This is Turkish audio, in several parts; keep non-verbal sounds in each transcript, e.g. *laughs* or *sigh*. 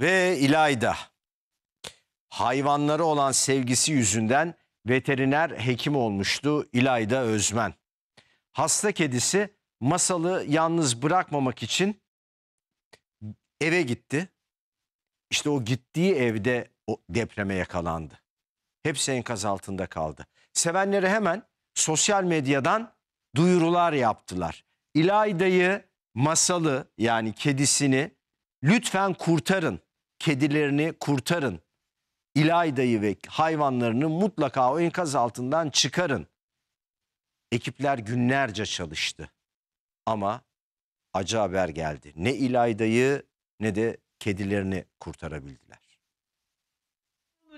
Ve İlayda hayvanları olan sevgisi yüzünden veteriner hekim olmuştu İlayda Özmen. Hasta kedisi masalı yalnız bırakmamak için eve gitti. İşte o gittiği evde o depreme yakalandı. Hepsi enkaz altında kaldı. Sevenleri hemen sosyal medyadan duyurular yaptılar. İlayda'yı, masalı yani kedisini lütfen kurtarın kedilerini kurtarın. İlayda'yı ve hayvanlarını mutlaka o enkaz altından çıkarın. Ekipler günlerce çalıştı. Ama acı haber geldi. Ne İlayda'yı ne de kedilerini kurtarabildiler.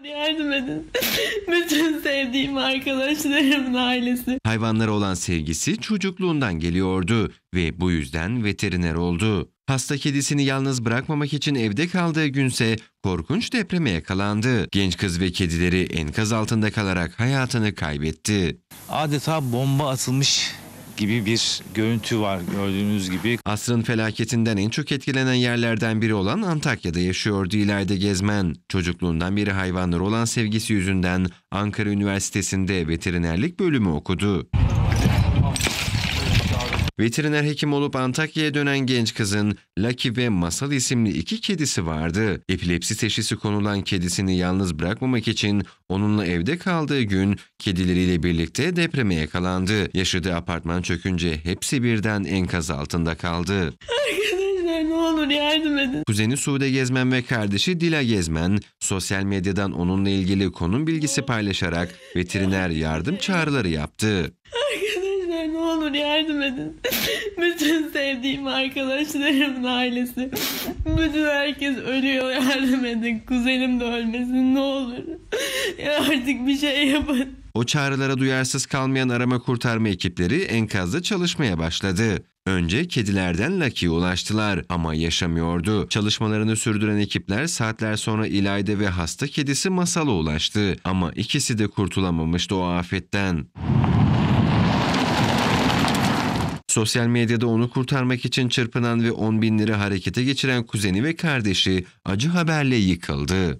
Yardım edin. *laughs* Bütün sevdiğim arkadaşlarımın ailesi. Hayvanlara olan sevgisi çocukluğundan geliyordu ve bu yüzden veteriner oldu. Hasta kedisini yalnız bırakmamak için evde kaldığı günse korkunç depreme yakalandı. Genç kız ve kedileri enkaz altında kalarak hayatını kaybetti. Adeta bomba atılmış gibi bir görüntü var gördüğünüz gibi. Asrın felaketinden en çok etkilenen yerlerden biri olan Antakya'da yaşıyordu İlayda Gezmen. Çocukluğundan beri hayvanlar olan sevgisi yüzünden Ankara Üniversitesi'nde veterinerlik bölümü okudu. Veteriner hekim olup Antakya'ya dönen genç kızın Lucky ve Masal isimli iki kedisi vardı. Epilepsi teşhisi konulan kedisini yalnız bırakmamak için onunla evde kaldığı gün kedileriyle birlikte depreme yakalandı. Yaşadığı apartman çökünce hepsi birden enkaz altında kaldı. ne olur yardım edin. Kuzeni Sude Gezmen ve kardeşi Dila Gezmen sosyal medyadan onunla ilgili konum bilgisi paylaşarak veteriner yardım çağrıları yaptı olur yardım edin. *laughs* Bütün sevdiğim arkadaşlarımın ailesi. Bütün herkes ölüyor yardım edin. Kuzenim de ölmesin ne olur. Ya artık bir şey yapın. O çağrılara duyarsız kalmayan arama kurtarma ekipleri enkazda çalışmaya başladı. Önce kedilerden Lucky'ye ulaştılar ama yaşamıyordu. Çalışmalarını sürdüren ekipler saatler sonra İlayda ve hasta kedisi Masal'a ulaştı. Ama ikisi de kurtulamamıştı o afetten. Sosyal medyada onu kurtarmak için çırpınan ve 10 bin lira harekete geçiren kuzeni ve kardeşi acı haberle yıkıldı.